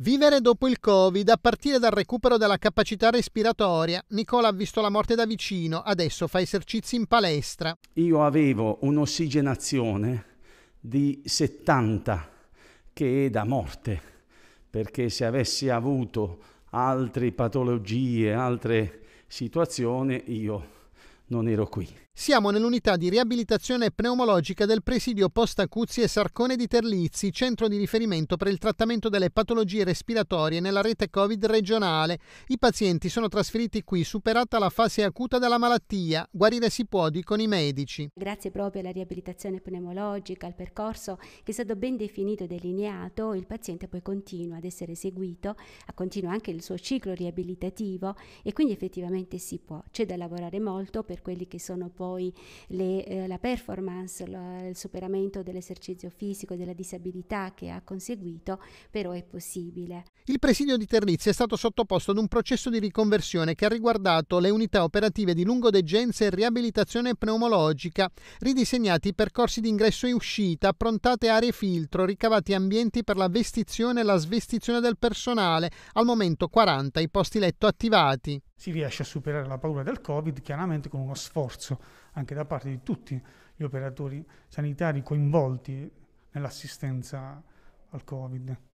Vivere dopo il Covid, a partire dal recupero della capacità respiratoria, Nicola ha visto la morte da vicino, adesso fa esercizi in palestra. Io avevo un'ossigenazione di 70 che è da morte, perché se avessi avuto altre patologie, altre situazioni, io non ero qui. Siamo nell'unità di riabilitazione pneumologica del presidio Posta Acuzzi e Sarcone di Terlizzi, centro di riferimento per il trattamento delle patologie respiratorie nella rete Covid regionale. I pazienti sono trasferiti qui, superata la fase acuta della malattia. Guarire si può, dicono i medici. Grazie proprio alla riabilitazione pneumologica, al percorso che è stato ben definito e delineato, il paziente poi continua ad essere seguito, continua anche il suo ciclo riabilitativo e quindi effettivamente si può. C'è da lavorare molto per per quelli che sono poi le, eh, la performance, la, il superamento dell'esercizio fisico e della disabilità che ha conseguito, però è possibile. Il presidio di Ternizia è stato sottoposto ad un processo di riconversione che ha riguardato le unità operative di lungodeggenza e riabilitazione pneumologica, ridisegnati i percorsi di ingresso e uscita, approntate aree filtro, ricavati ambienti per la vestizione e la svestizione del personale, al momento 40 i posti letto attivati si riesce a superare la paura del Covid chiaramente con uno sforzo anche da parte di tutti gli operatori sanitari coinvolti nell'assistenza al Covid.